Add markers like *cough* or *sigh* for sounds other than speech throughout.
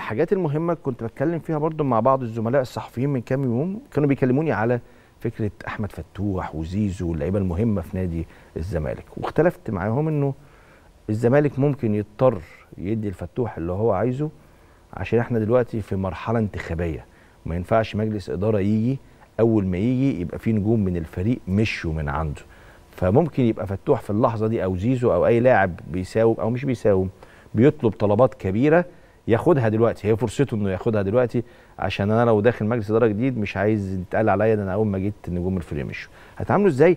الحاجات المهمة كنت بتكلم فيها برضو مع بعض الزملاء الصحفيين من كام يوم كانوا بيكلموني على فكرة أحمد فتوح وزيزو واللعيبة المهمة في نادي الزمالك واختلفت معاهم إنه الزمالك ممكن يضطر يدي الفتوح اللي هو عايزه عشان احنا دلوقتي في مرحلة انتخابية ما ينفعش مجلس إدارة يجي أول ما يجي يبقى في نجوم من الفريق مشوا من عنده فممكن يبقى فتوح في اللحظة دي أو زيزو أو أي لاعب بيساوم أو مش بيساوم بيطلب طلبات كبيرة ياخدها دلوقتي هي فرصته انه ياخدها دلوقتي عشان انا لو داخل مجلس اداره جديد مش عايز يتقال عليا ان انا اول ما جيت نجوم الفريق مشوا هتعاملوا ازاي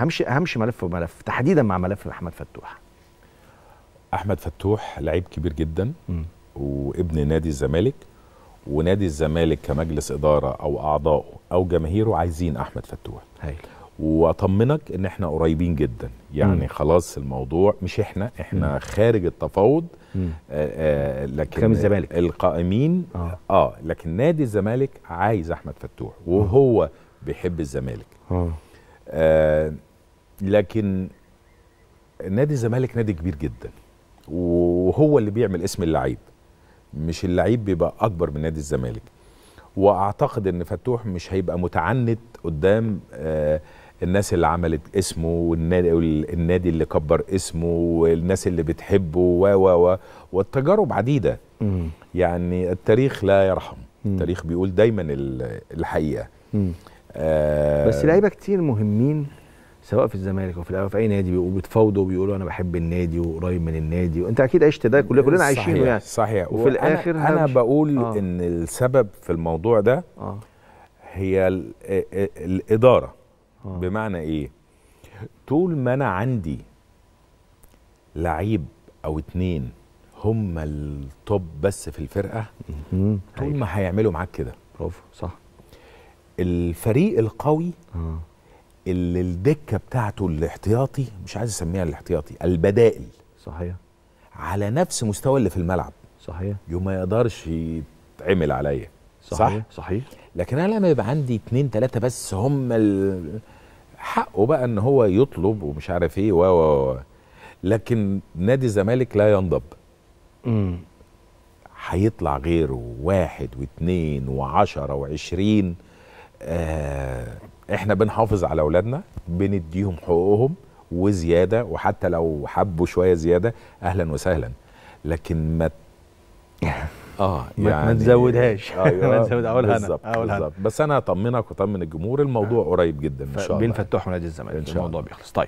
همشي همشي ملف بملف تحديدا مع ملف احمد فتوح احمد فتوح لعيب كبير جدا م. وابن نادي الزمالك ونادي الزمالك كمجلس اداره او اعضائه او جماهيره عايزين احمد فتوح هاي. واطمنك ان احنا قريبين جدا يعني م. خلاص الموضوع مش احنا احنا م. خارج التفاوض آه، آه، لكن الزمالك القائمين آه. اه لكن نادي الزمالك عايز احمد فتوح وهو آه. بيحب الزمالك آه. آه لكن نادي الزمالك نادي كبير جدا وهو اللي بيعمل اسم اللعيب مش اللعيب بيبقى اكبر من نادي الزمالك واعتقد ان فتوح مش هيبقى متعنت قدام آه الناس اللي عملت اسمه والنادي اللي كبر اسمه والناس اللي بتحبه و و و والتجارب عديده مم. يعني التاريخ لا يرحم مم. التاريخ بيقول دايما الحقيقه آه بس لعيبه كتير مهمين سواء في الزمالك او في الاهلي في اي نادي بيقولوا بيتفاوضوا وبيقولوا انا بحب النادي وقريب من النادي وانت اكيد عشت ده كلنا كلنا عايشينه يعني صحيح وفي الاخر انا, أنا بقول آه. ان السبب في الموضوع ده آه. هي الاداره آه. بمعنى ايه طول ما انا عندي لعيب او اتنين هم التوب بس في الفرقه طول ما هيعملوا معاك كده برافو صح الفريق القوي آه. اللي الدكه بتاعته الاحتياطي مش عايز اسميها الاحتياطي البدائل صحيح على نفس مستوى اللي في الملعب صحيح يوم ما يقدرش يتعمل عليا صحيح صح؟ صحيح لكن انا لما يبقى عندي اتنين تلاته بس هم ال... حقه بقى ان هو يطلب ومش عارف ايه و و لكن نادي الزمالك لا ينضب امم هيطلع غيره واحد واثنين وعشرة وعشرين آه احنا بنحافظ على اولادنا بنديهم حقوقهم وزياده وحتى لو حبوا شويه زياده اهلا وسهلا لكن ما اه يعني ما تزودهاش ايوه *laughs* ما تزود اقولها انا اقولها بالظبط بس انا اطمنك واطمن الجمهور الموضوع آه. قريب جدا ان شاء الله بنفتحه نادي الزمالك ان شاء الله الموضوع بيخلص طيب